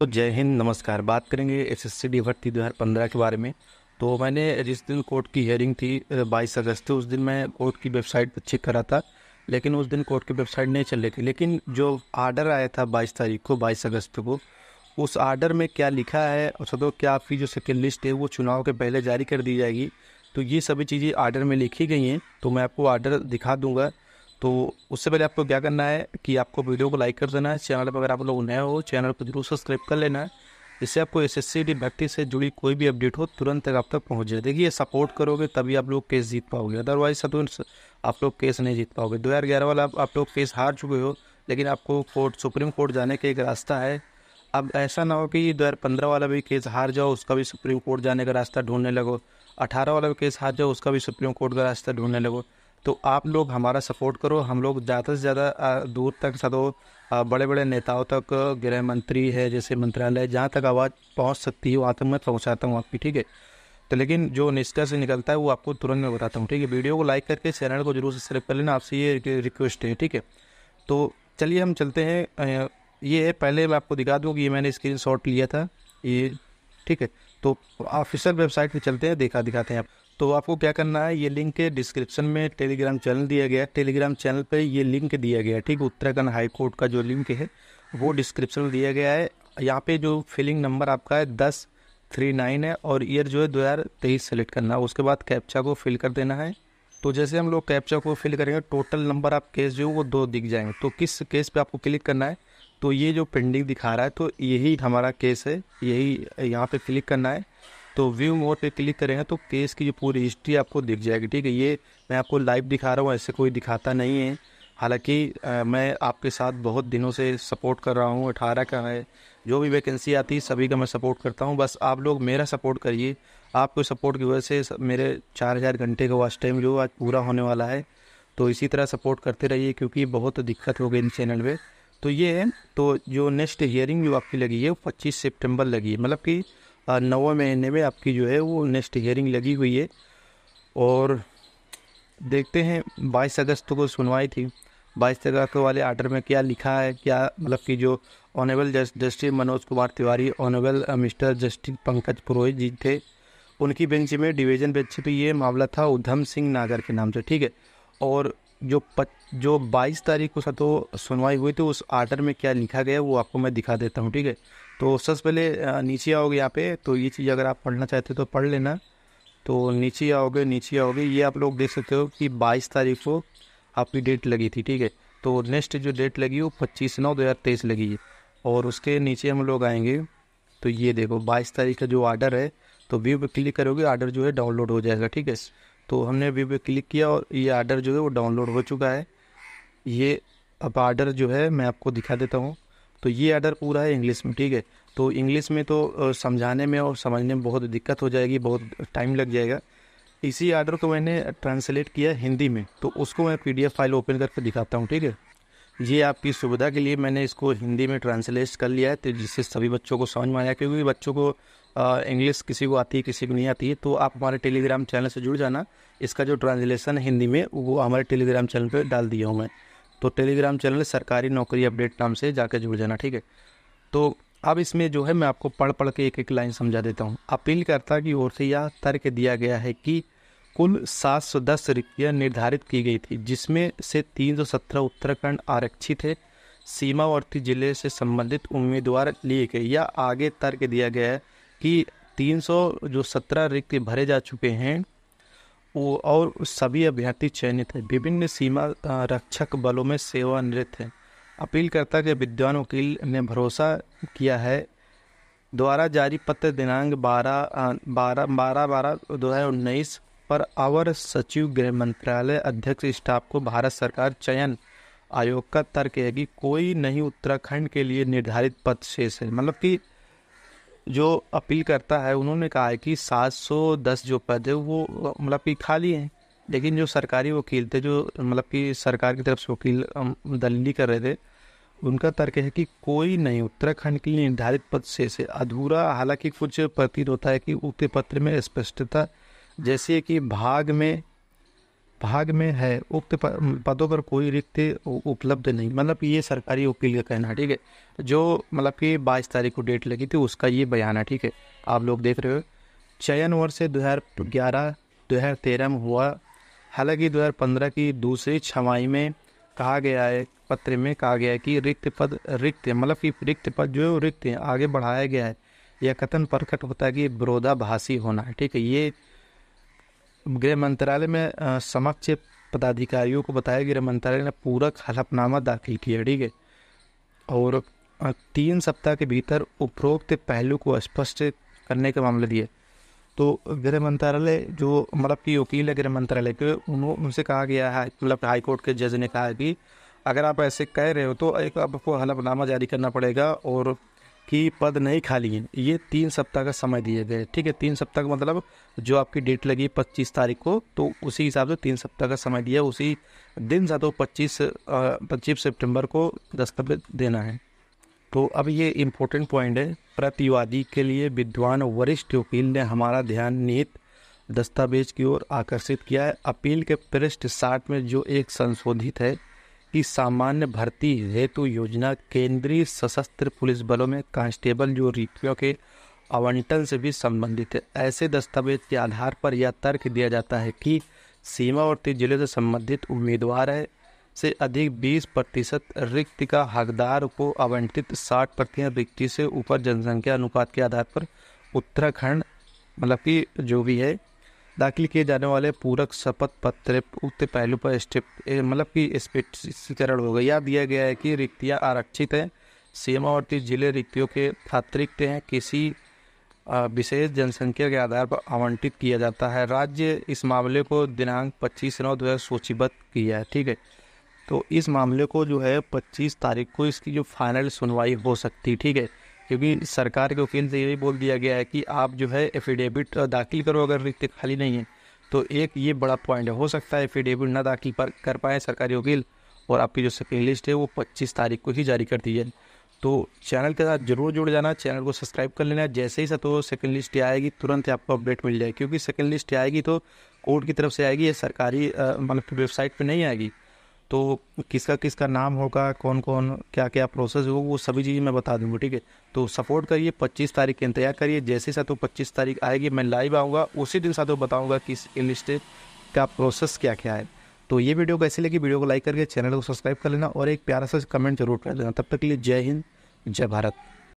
तो जय हिंद नमस्कार बात करेंगे एस एस सी डी भर्ती पंद्रह के बारे में तो मैंने जिस दिन कोर्ट की हेयरिंग थी बाईस अगस्त उस दिन मैं कोर्ट की वेबसाइट पर चेक करा था लेकिन उस दिन कोर्ट की वेबसाइट नहीं चल रही थी लेकिन जो आर्डर आया था बाईस तारीख को बाईस अगस्त को उस आर्डर में क्या लिखा है और सदो क्या आपकी जो सेकेंड लिस्ट है वो चुनाव के पहले जारी कर दी जाएगी तो ये सभी चीज़ें आर्डर में लिखी गई हैं तो मैं आपको आर्डर दिखा दूँगा तो उससे पहले आपको क्या करना है कि आपको वीडियो को लाइक कर देना है चैनल पर अगर आप लोग नए हो चैनल को जरूर सब्सक्राइब कर लेना है जिससे आपको एस एस भर्ती से जुड़ी कोई भी अपडेट हो तुरंत तक आप तक पहुँच जाए देखिए सपोर्ट करोगे तभी आप लोग केस जीत पाओगे अदरवाइज सब आप लोग केस नहीं जीत पाओगे दो हज़ार ग्यारह वाला आप, आप लोग केस हार चुके हो लेकिन आपको कोर्ट सुप्रीम कोर्ट जाने का एक रास्ता है अब ऐसा ना हो कि दो हज़ार पंद्रह वाला भी केस हार जाओ उसका भी सुप्रीम कोर्ट जाने का रास्ता ढूंढने लगो अठारह वाला भी केस हार जाओ उसका भी सुप्रीम कोर्ट का रास्ता ढूंढने लगो तो आप लोग हमारा सपोर्ट करो हम लोग ज़्यादा से ज़्यादा दूर तक सदो बड़े बड़े नेताओं तक गृह मंत्री है जैसे मंत्रालय जहाँ तक आवाज़ पहुँच सकती है वहाँ तक मैं पहुँचाता हूँ आपकी ठीक है तो लेकिन जो निष्कर्ष निकलता है वो आपको तुरंत मैं बताता हूँ ठीक है वीडियो को लाइक करके चैनल को जरूर सब्सक्राइब कर लेना आपसे ये रिक्वेस्ट है ठीक है तो चलिए हम चलते हैं ये है पहले मैं आपको दिखा दूँ कि ये मैंने स्क्रीन शॉट लिया था ये ठीक है तो ऑफिशियल वेबसाइट पर चलते हैं देखा दिखाते हैं आप तो आपको क्या करना है ये लिंक डिस्क्रिप्शन में टेलीग्राम चैनल दिया गया है टेलीग्राम चैनल पे ये लिंक दिया गया है ठीक उत्तराखंड हाई कोर्ट का जो लिंक है वो डिस्क्रिप्शन में दिया गया है यहाँ पे जो फिलिंग नंबर आपका है दस थ्री नाइन है और ईयर जो है दो हज़ार तेईस सेलेक्ट करना है उसके बाद कैप्चा को फिल कर देना है तो जैसे हम लोग कैप्चा को फिल करेंगे टोटल नंबर आप केस जो वो दो दिख जाएंगे तो किस केस पे आपको क्लिक करना है तो ये जो पेंडिंग दिखा रहा है तो यही हमारा केस है यही यहाँ पे क्लिक करना है तो व्यू मोड पे क्लिक करेंगे तो केस की जो पूरी हिस्ट्री आपको दिख जाएगी ठीक है ये मैं आपको लाइव दिखा रहा हूँ ऐसे कोई दिखाता नहीं है हालांकि मैं आपके साथ बहुत दिनों से सपोर्ट कर रहा हूँ अठारह का है जो भी वैकेंसी आती है सभी का मैं सपोर्ट करता हूँ बस आप लोग मेरा सपोर्ट करिए आपको सपोर्ट की वजह से मेरे चार हज़ार घंटे का वॉच टाइम जो आज पूरा होने वाला है तो इसी तरह सपोर्ट करते रहिए क्योंकि बहुत दिक्कत हो गई इन चैनल पर तो ये है तो जो नेक्स्ट हियरिंग जो आपकी लगी है वो पच्चीस सेप्टेम्बर लगी है मतलब कि नौवे महीने में आपकी जो है वो नेक्स्ट हियरिंग लगी हुई है और देखते हैं बाईस अगस्त को सुनवाई थी बाईस अगस्त वाले आर्डर में क्या लिखा है क्या मतलब कि जो just justice Manoj Kumar Tiwari honourable mister justice Pankaj Purohit ji थे उनकी बेंच में डिवीजन बेंच पे ये मामला था उधम सिंह नागर के नाम से ठीक है और जो प, जो बाईस तारीख को तो सुनवाई हुई थी उस आर्डर में क्या लिखा गया वो आपको मैं दिखा देता हूँ ठीक है तो सबसे पहले नीचे आओगे यहाँ पे तो ये चीज़ अगर आप पढ़ना चाहते हो तो पढ़ लेना तो नीचे आओगे नीचे आओगे ये आप लोग देख सकते हो कि बाईस तारीख को आपकी डेट लगी थी ठीक है तो नेक्स्ट जो डेट लगी वो पच्चीस नौ दो हज़ार तेईस लगी है और उसके नीचे हम लोग आएंगे तो ये देखो बाईस तारीख का जो आर्डर है तो व्यू पे क्लिक करोगे आर्डर जो है डाउनलोड हो जाएगा ठीक है तो हमने व्यू पे क्लिक किया और ये आर्डर जो है वो डाउनलोड हो चुका है ये अब आर्डर जो है मैं आपको दिखा देता हूँ तो ये आर्डर पूरा है इंग्लिश में ठीक है तो इंग्लिश में तो समझाने में और समझने में बहुत दिक्कत हो जाएगी बहुत टाइम लग जाएगा इसी आर्डर को मैंने ट्रांसलेट किया हिंदी में तो उसको मैं पी फाइल ओपन करके दिखाता हूँ ठीक है ये आपकी सुविधा के लिए मैंने इसको हिंदी में ट्रांसलेट कर लिया है तो जिससे सभी बच्चों को समझ में आया क्योंकि बच्चों को इंग्लिश किसी को आती है किसी को नहीं आती है तो आप हमारे टेलीग्राम चैनल से जुड़ जाना इसका जो ट्रांसलेशन है हिंदी में वो हमारे टेलीग्राम चैनल पर डाल दिया हूँ मैं तो टेलीग्राम चैनल सरकारी नौकरी अपडेट नाम से जाकर जुड़ जाना ठीक है तो अब इसमें जो है मैं आपको पढ़ पढ़ के एक एक लाइन समझा देता हूँ अपील करता की ओर से यह तर्क दिया गया है कि कुल सात सौ दस रिक्तियाँ निर्धारित की गई थी जिसमें से तीन सौ सत्रह उत्तराखंड आरक्षित है सीमावर्ती जिले से संबंधित उम्मीदवार लिए गए या आगे तर्क दिया गया है कि तीन सौ जो सत्रह रिक्त भरे जा चुके हैं और सभी अभ्यर्थी चयनित हैं विभिन्न सीमा रक्षक बलों में सेवानिवृत्त हैं अपीलकर्ता के विद्वान वकील ने भरोसा किया है द्वारा जारी पत्र दिनांक 12 बारह बारह बारह दो हज़ार उन्नीस पर अवर सचिव गृह मंत्रालय अध्यक्ष स्टाफ को भारत सरकार चयन आयोग का तर्क है कि कोई नहीं उत्तराखंड के लिए निर्धारित पद शेष है मतलब कि जो अपील करता है उन्होंने कहा है कि 710 जो पद है वो मतलब कि खाली हैं लेकिन जो सरकारी वकील थे जो मतलब कि सरकार की तरफ से वकील दलीली कर रहे थे उनका तर्क है कि कोई नहीं उत्तराखंड के लिए निर्धारित पद से, से अधूरा हालांकि कुछ प्रतीत होता है कि उक्त पत्र में स्पष्टता जैसे कि भाग में भाग में है उक्त पदों पर कोई रिक्त उपलब्ध नहीं मतलब ये सरकारी वकील का कहना ठीक है जो मतलब कि बाईस तारीख को डेट लगी थी उसका ये बयान है ठीक है आप लोग देख रहे हो चयन वर्ष दो हज़ार ग्यारह दो हज़ार तेरह में हुआ हालांकि दो हज़ार पंद्रह की दूसरी छमाई में कहा गया है पत्र में कहा गया है कि रिक्त पद रिक्त मतलब कि रिक्त पद जो है रिक्त आगे बढ़ाया गया है यह कथन प्रकट होता है कि विरोधाभासी होना है ठीक है ये गृह मंत्रालय में समक्ष पदाधिकारियों को बताया गृह मंत्रालय ने पूरक हलफनामा दाखिल किया ठीक है और तीन सप्ताह के भीतर उपरोक्त पहलू को स्पष्ट करने का मामला दिया तो गृह मंत्रालय जो मतलब कि वकील है गृह मंत्रालय के उन्होंने उनसे कहा गया है मतलब हाईकोर्ट के जज ने कहा है कि अगर आप ऐसे कह रहे हो तो एक आपको हलफनामा जारी करना पड़ेगा और कि पद नहीं खाली हैं ये तीन सप्ताह का समय दिए गए ठीक है तीन सप्ताह का मतलब जो आपकी डेट लगी पच्चीस तारीख को तो उसी हिसाब से तीन सप्ताह का समय दिया उसी दिन से तो पच्चीस पच्चीस सितंबर को दस्तावेज देना है तो अब ये इम्पोर्टेंट पॉइंट है प्रतिवादी के लिए विद्वान वरिष्ठ वकील ने हमारा ध्यान नीत दस्तावेज की ओर आकर्षित किया है अपील के पृष्ठ साठ में जो एक संशोधित है की सामान्य भर्ती हेतु योजना केंद्रीय सशस्त्र पुलिस बलों में कांस्टेबल जो रिक्तियों के आवंटन से भी संबंधित है ऐसे दस्तावेज के आधार पर यह तर्क दिया जाता है कि सीमावर्ती जिले से संबंधित उम्मीदवार है से अधिक 20 प्रतिशत रिक्त का हकदार को आवंटित 60 प्रतिशत रिक्ति से ऊपर जनसंख्या अनुपात के आधार पर उत्तराखंड मतलब कि जो भी है दाखिल किए जाने वाले पूरक शपथ पत्र उक्त पहलू पर स्टेप मतलब कि स्पष्टीकरण होगा यह दिया गया है कि रिक्तियाँ आरक्षित हैं सीमावर्ती जिले रिक्तियों के अतिरिक्त हैं किसी विशेष जनसंख्या के आधार पर आवंटित किया जाता है राज्य इस मामले को दिनांक 25 नौ दो हज़ार सूचीबद्ध किया है ठीक है तो इस मामले को जो है 25 तारीख को इसकी जो फाइनल सुनवाई हो सकती ठीक है क्योंकि सरकार के वकील से यही बोल दिया गया है कि आप जो है एफिडेविट दाखिल करो अगर रिक्त खाली नहीं है तो एक ये बड़ा पॉइंट है हो सकता है एफिडेविट ना दाखिल पर कर पाए सरकारी वकील और आपकी जो सेकेंड लिस्ट है वो पच्चीस तारीख को ही जारी कर दी है तो चैनल के साथ जरूर जुड़ जाना चैनल को सब्सक्राइब कर लेना जैसे ही तो सेकेंड लिस्ट आएगी तुरंत आपको अपडेट मिल जाएगी क्योंकि सेकेंड लिस्ट आएगी तो कोर्ट की तरफ से आएगी ये सरकारी मतलब वेबसाइट पर नहीं आएगी तो किसका किसका नाम होगा कौन कौन क्या क्या प्रोसेस होगा वो सभी चीज़ें मैं बता दूंगा ठीक है तो सपोर्ट करिए 25 तारीख इंतजार करिए जैसे सातों पच्चीस तारीख आएगी मैं लाइव आऊँगा उसी दिन साथ बताऊँगा किस इलिस्टेट का प्रोसेस क्या क्या है तो ये वीडियो कैसे लगी वीडियो को लाइक करके चैनल को सब्सक्राइब कर लेना और एक प्यारा सा कमेंट जरूर कर देना तब तक के लिए जय हिंद जय भारत